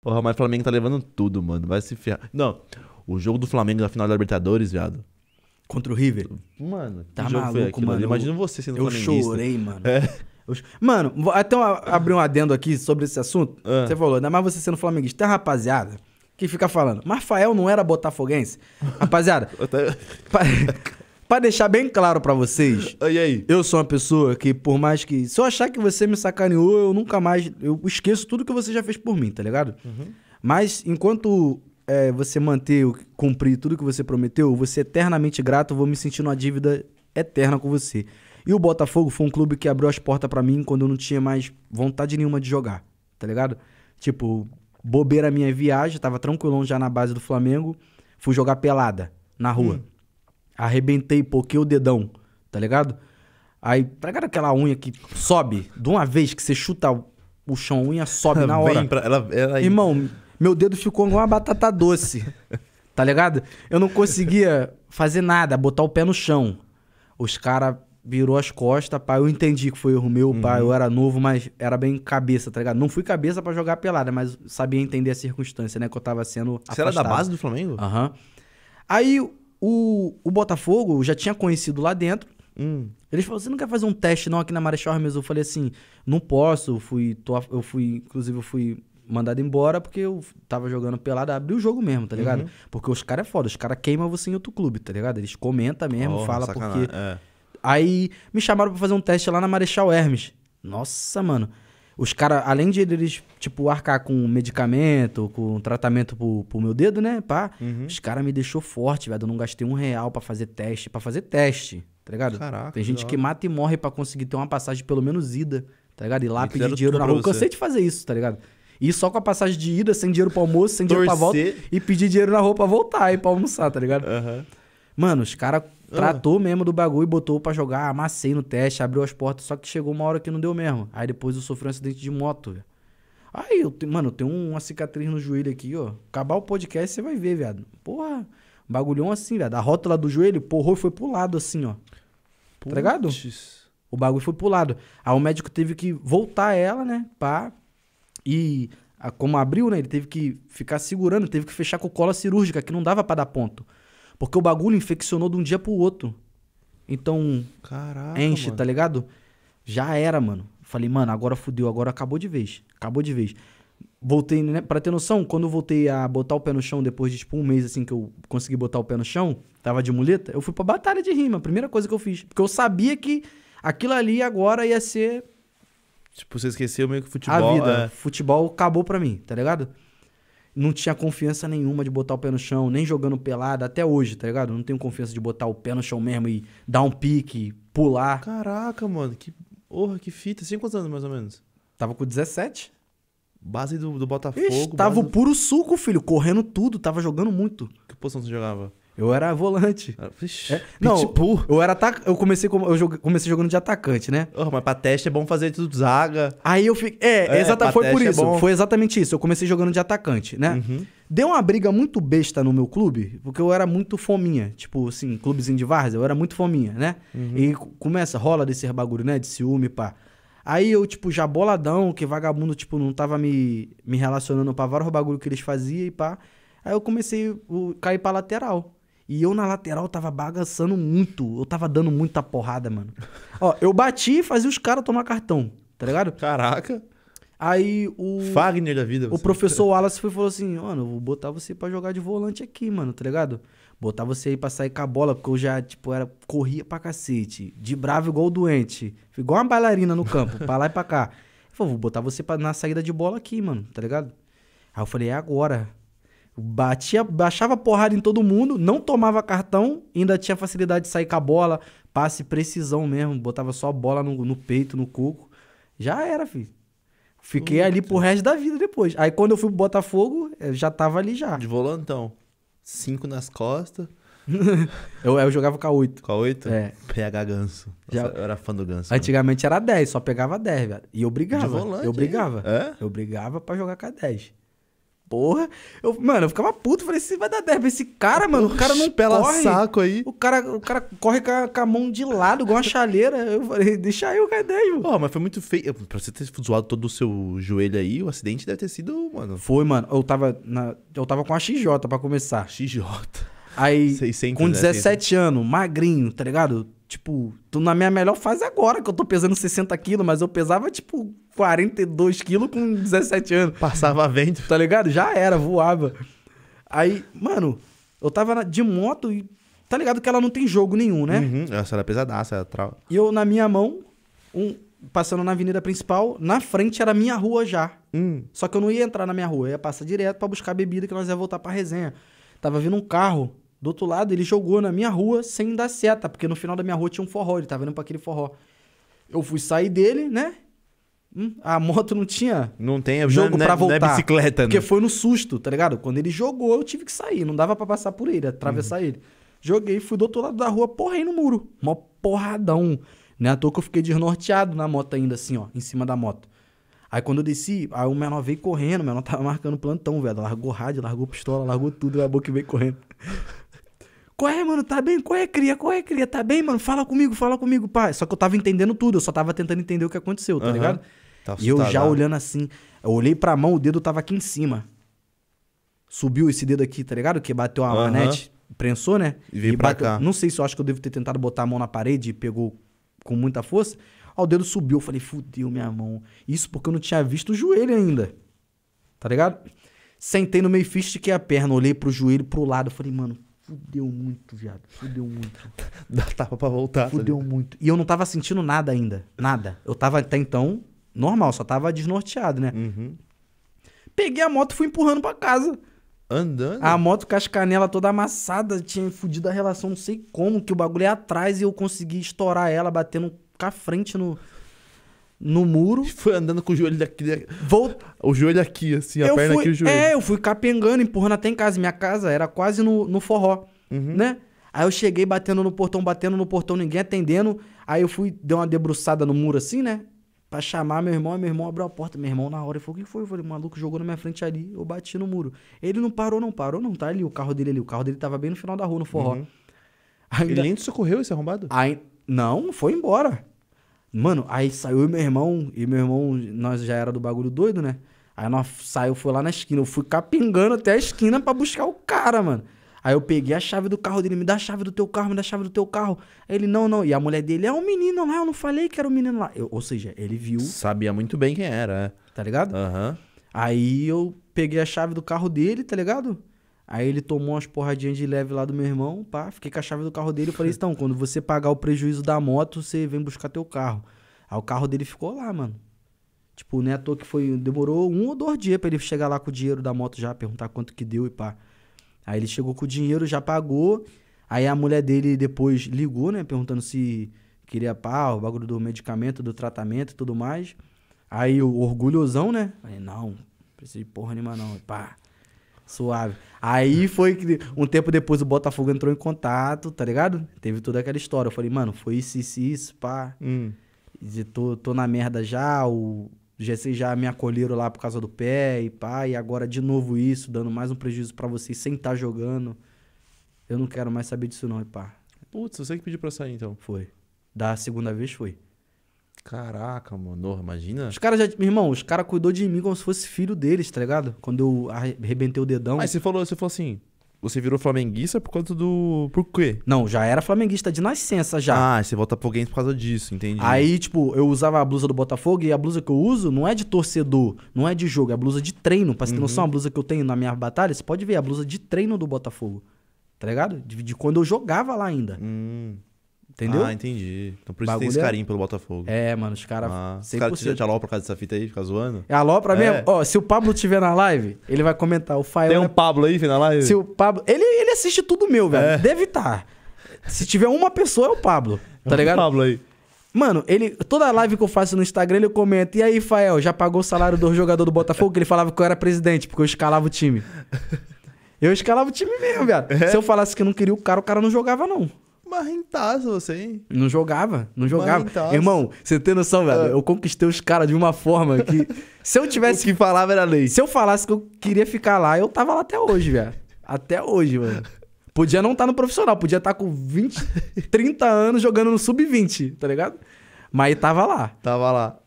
Porra, mas o Flamengo tá levando tudo, mano. Vai se ferrar. Não, o jogo do Flamengo na final da Libertadores, viado. Contra o River? Mano, tá que jogo maluco, foi mano. Imagina você sendo eu flamenguista. Eu chorei, mano. É. Mano, vou até abrir um adendo aqui sobre esse assunto. É. Você falou, ainda mais você sendo flamenguista. Tem rapaziada que fica falando, Rafael não era botafoguense? Rapaziada, Pra deixar bem claro para vocês. E aí? Eu sou uma pessoa que, por mais que. Se eu achar que você me sacaneou, eu nunca mais. Eu esqueço tudo que você já fez por mim, tá ligado? Uhum. Mas enquanto é, você manter, cumprir tudo que você prometeu, você eternamente grato, eu vou me sentir numa dívida eterna com você. E o Botafogo foi um clube que abriu as portas para mim quando eu não tinha mais vontade nenhuma de jogar, tá ligado? Tipo, bobeira minha viagem, tava tranquilão já na base do Flamengo, fui jogar pelada na rua. Hum. Arrebentei, poquei o dedão, tá ligado? Aí, tá aquela unha que sobe? De uma vez que você chuta o chão, a unha sobe na hora. Pra, ela, ela... Irmão, meu dedo ficou igual uma batata doce, tá ligado? Eu não conseguia fazer nada, botar o pé no chão. Os caras virou as costas, pai. Eu entendi que foi o meu, uhum. pai. Eu era novo, mas era bem cabeça, tá ligado? Não fui cabeça para jogar pelada, mas sabia entender a circunstância, né? Que eu tava sendo. Você afastado. era da base do Flamengo? Aham. Uhum. Aí o, o Botafogo já tinha conhecido lá dentro. Hum. Eles falaram, você não quer fazer um teste não aqui na Marechal Hermes? Eu falei assim, não posso, fui, tô, eu fui, inclusive eu fui mandado embora porque eu tava jogando pelada, abri o jogo mesmo, tá uhum. ligado? Uhum. Porque os caras é foda, os caras queimam você em outro clube, tá ligado? Eles comentam mesmo, oh, fala porque... É. Aí me chamaram pra fazer um teste lá na Marechal Hermes. Nossa, mano os caras, além de eles, tipo, arcar com medicamento, com tratamento pro, pro meu dedo, né? Pá, uhum. os caras me deixou forte, velho. Eu não gastei um real para fazer teste, para fazer teste, tá ligado? Caraca, Tem gente que mata e morre para conseguir ter uma passagem pelo menos ida, tá ligado? E lá e pedir dinheiro na rua. Eu cansei de fazer isso, tá ligado? E só com a passagem de ida, sem dinheiro pro almoço, sem dinheiro pra volta, e pedir dinheiro na roupa pra voltar e pra almoçar, tá ligado? Uhum. Mano, os caras Tratou mesmo do bagulho e botou para jogar, amassei no teste, abriu as portas, só que chegou uma hora que não deu mesmo. Aí depois eu sofri um acidente de moto, velho. Aí, eu te, mano, eu tenho uma cicatriz no joelho aqui, ó. Acabar o podcast, você vai ver, viado. Porra, bagulhão assim, velho. A rótula do joelho, porrou e foi pro lado, assim, ó. Puts. Tá ligado? O bagulho foi pro lado. Aí o médico teve que voltar ela, né, pá. E a, como abriu, né, ele teve que ficar segurando, teve que fechar com cola cirúrgica, que não dava para dar ponto. Porque o bagulho infeccionou de um dia pro outro. Então, Caraca, enche, tá mano. tá ligado? Já era, mano. Falei, mano, agora fudeu, agora acabou de vez. Acabou de vez. Voltei, né? Pra ter noção, quando eu voltei a botar o pé no chão, depois de tipo um mês assim que eu consegui botar o pé no chão, tava de muleta, eu fui pra batalha de rima, a primeira coisa que eu fiz. Porque eu sabia que aquilo ali agora ia ser. Tipo, você esqueceu meio que futebol. A vida. É... Futebol acabou pra mim, tá ligado? não tinha confiança nenhuma de botar o pé no chão, nem jogando pelada, até hoje, tá ligado? não tenho confiança de botar o pé no chão mesmo e dar um pique, pular. Caraca, mano, que porra, que fita. Cinco anos mais ou menos? Tava com 17. Base do, do Botafogo. Ixi, tava o puro suco, filho, correndo tudo, tava jogando muito. Que posição você jogava? Eu era volante. Ah, vixe, é, não, eu era eu comecei eu comecei jogando de atacante, né? Oh, mas pra teste é bom fazer tudo zaga. Aí eu fiquei, é, é foi por é isso. É foi exatamente isso. Eu comecei jogando de atacante, né? Uhum. Deu uma briga muito besta no meu clube, porque eu era muito fominha, tipo assim, clubezinho de várzea, eu era muito fominha, né? Uhum. E começa rola desse bagulho, né, de ciúme, pá. Aí eu, tipo, já boladão, que vagabundo, tipo, não tava me, me relacionando pra vários bagulho que eles faziam e pá. Aí eu comecei a cair pra lateral. E eu na lateral tava bagaçando muito. Eu tava dando muita porrada, mano. Ó, eu bati e fazia os caras tomar cartão, tá ligado? Caraca. Aí o. Fagner da vida. Você. O professor Wallace foi, falou assim: Mano, eu vou botar você pra jogar de volante aqui, mano, tá ligado? Botar você aí pra sair com a bola, porque eu já, tipo, era. Corria pra cacete. De bravo igual doente. Igual uma bailarina no campo, pra lá e pra cá. Ele falou: Vou botar você pra, na saída de bola aqui, mano, tá ligado? Aí eu falei: É agora. Tipo, batia, baixava porrada em todo mundo, não tomava cartão, ainda tinha facilidade de sair com a bola, passe precisão mesmo, botava só a bola no, no peito, no coco. Já era, filho. Fiquei Puta. ali pro resto da vida depois. Aí quando eu fui pro Botafogo, eh, já tava ali já. De volantão. Cinco nas costas. eu, eu jogava com a oito. Com a oito. É. PH Ganso. já... Eu era fã do Ganso. Né? Antigamente era dez, só pegava dez velho. E eu brigava. De volante, eu brigava. É? Eu brigava pra jogar com a dez porra. Eu, mano, eu ficava puto, falei, você vai dar derby. Esse cara, mano, o cara não pela corre. saco aí. O cara, o cara corre com a, com a mão de lado, igual uma chaleira. Eu falei, deixa eu, o mano? Oh, mas foi muito feio. Pra você ter zoado todo o seu joelho aí, o acidente deve ter sido, mano. Foi, mano. Eu tava, na, eu tava com a XJ pra começar. XJ. Aí, 600, com 17 né? anos, magrinho, tá ligado? tipo, tô na minha melhor fase agora, que eu tô pesando 60 quilos, mas eu pesava, tipo, 42 quilos com 17 anos. Passava vento. Tá ligado? Já era, voava. Aí, mano, eu tava de moto e tá ligado que ela não tem jogo nenhum, né? Uhum. Essa era pesadaça, era trau... E eu, na minha mão, um, passando na avenida principal, na frente era minha rua já. Hum. Só que eu não ia entrar na minha rua, eu ia passar direto para buscar bebida que nós ia voltar pra resenha. Tava vindo um carro do outro lado, ele jogou na minha rua sem dar seta, porque no final da minha rua tinha um forró, ele tava indo pra aquele forró. Eu fui sair dele, né? Hum, a moto não tinha não tem jogo na, é, pra é voltar. Na bicicleta, Porque né? foi no susto, tá ligado? Quando ele jogou, eu tive que sair. Não dava para passar por ele, atravessar uhum. ele. Joguei, fui do outro lado da rua, porrei no muro. Mó porradão. Né? À toa que eu fiquei desnorteado na moto ainda, assim, ó, em cima da moto. Aí quando eu desci, aí o menor veio correndo, o menor tava marcando plantão, velho. Largou rádio, largou pistola, largou tudo, a boca veio correndo. Qual é, mano? Tá bem? Qual é, cria? Qual é, cria? Tá bem, mano? Fala comigo, fala comigo, pai. Só que eu tava entendendo tudo, eu só tava tentando entender o que aconteceu, tá uhum. ligado? Tá e eu já olhando assim, eu olhei pra mão, o dedo tava aqui em cima. Subiu esse dedo aqui, tá ligado? Que bateu a uhum. manete, prensou, né? E veio e pra bateu, cá. Não sei se eu acho que eu devo ter tentado botar a mão na parede e pegou com muita força. Ó, o dedo subiu, eu falei, fudeu minha mão. Isso porque eu não tinha visto o joelho ainda. Tá ligado? Sentei no meio e fistiquei a perna, olhei pro joelho, pro lado. Falei, mano, fudeu muito, viado. Fudeu muito. Dá tapa pra voltar. Tá fudeu muito. E eu não tava sentindo nada ainda. Nada. Eu tava até então normal, só tava desnorteado, né? Uhum. Peguei a moto e fui empurrando pra casa. Andando? A moto com as canelas toda amassada, tinha fudido a relação, não sei como, que o bagulho é atrás e eu consegui estourar ela, batendo com a frente no, no muro. Foi andando com o joelho daqui. daqui. O joelho aqui, assim, a eu perna fui... aqui e o joelho. É, eu fui capengando, empurrando até em casa. Minha casa era quase no, no forró, uhum. né? Aí eu cheguei batendo no portão, batendo no portão, ninguém atendendo. Aí eu fui, dei uma debruçada no muro assim, né? Pra chamar meu irmão, meu irmão abriu a porta. Meu irmão, na hora, ele falou: O que foi? Eu falei: O maluco jogou na minha frente ali, eu bati no muro. Ele não parou, não parou, não. Tá ali o carro dele ali. O carro dele tava bem no final da rua, no forró. Uhum. Ainda... Ele nem socorreu esse arrombado? Aí... Não, foi embora. Mano, aí saiu meu irmão, e meu irmão, nós já era do bagulho doido, né? Aí nós saiu, foi lá na esquina. Eu fui capingando até a esquina para buscar o cara, mano. Aí eu peguei a chave do carro dele, me dá a chave do teu carro, me dá a chave do teu carro. Aí ele, não, não. E a mulher dele, é um menino lá, eu não falei que era um menino lá. Eu, ou seja, ele viu. Sabia muito bem quem era, é. Tá ligado? Aham. Uhum. Aí eu peguei a chave do carro dele, tá ligado? Aí ele tomou umas porradinhas de leve lá do meu irmão, pá, fiquei com a chave do carro dele. Eu falei, então, quando você pagar o prejuízo da moto, você vem buscar teu carro. Aí o carro dele ficou lá, mano. Tipo, né, à toa que foi. Demorou um ou dois dias pra ele chegar lá com o dinheiro da moto já, perguntar quanto que deu e pá. Aí ele chegou com o dinheiro, já pagou. Aí a mulher dele depois ligou, né, perguntando se queria pá, o bagulho do medicamento, do tratamento e tudo mais. Aí o orgulhosão, né? Falei, não, não precisa de porra nenhuma não. E pá. Suave. Aí é. foi que um tempo depois o Botafogo entrou em contato, tá ligado? Teve toda aquela história. Eu falei, mano, foi isso, isso, isso, pá. Hum. E tô, tô na merda já, o GC já me acolheram lá por causa do pé e pá, e agora de novo isso, dando mais um prejuízo para vocês sem estar tá jogando. Eu não quero mais saber disso não, e pá. Putz, você que pediu pra sair então? Foi. Da segunda vez foi. Caraca, mano, imagina. Os caras já. Meu irmão, os caras cuidou de mim como se fosse filho deles, tá ligado? Quando eu arrebentei o dedão. Mas você falou, você falou assim. Você virou flamenguista por conta do. Por quê? Não, já era flamenguista de nascença já. Ah, você volta game por causa disso, entendi. Aí, tipo, eu usava a blusa do Botafogo e a blusa que eu uso não é de torcedor, não é de jogo, é a blusa de treino. Pra você uhum. ter noção, a blusa que eu tenho na minha batalha, você pode ver, a blusa de treino do Botafogo. Tá ligado? De, de quando eu jogava lá ainda. Hum. Entendeu? Ah, entendi. Então por isso tem esse é carinho pelo Botafogo. É, mano, os caras. Ah, os caras te, te alopram por causa dessa fita aí, fica zoando? É alopra é. mesmo? Ó, se o Pablo tiver na live, ele vai comentar. O Fael. Tem um é... Pablo aí, na live? Se o Pablo. Ele, ele assiste tudo meu, velho. É. Deve estar. Tá. Se tiver uma pessoa, é o Pablo. Tá é ligado? O Pablo aí. Mano, ele, toda live que eu faço no Instagram, ele comenta. E aí, Fael, já pagou o salário do jogador do Botafogo? Que ele falava que eu era presidente, porque eu escalava o time. Eu escalava o time mesmo, velho. É. Se eu falasse que não queria o cara, o cara não jogava, não. Marrentaço você, hein? Não jogava, não jogava. Marrentaço. Irmão, você tem noção, velho? Ah. Eu conquistei os caras de uma forma que. Se eu tivesse. que falava era lei. Se eu falasse que eu queria ficar lá, eu tava lá até hoje, velho. Até hoje, mano. Podia não estar tá no profissional, podia estar tá com 20, 30 anos jogando no sub-20, tá ligado? Mas tava lá. Tava lá.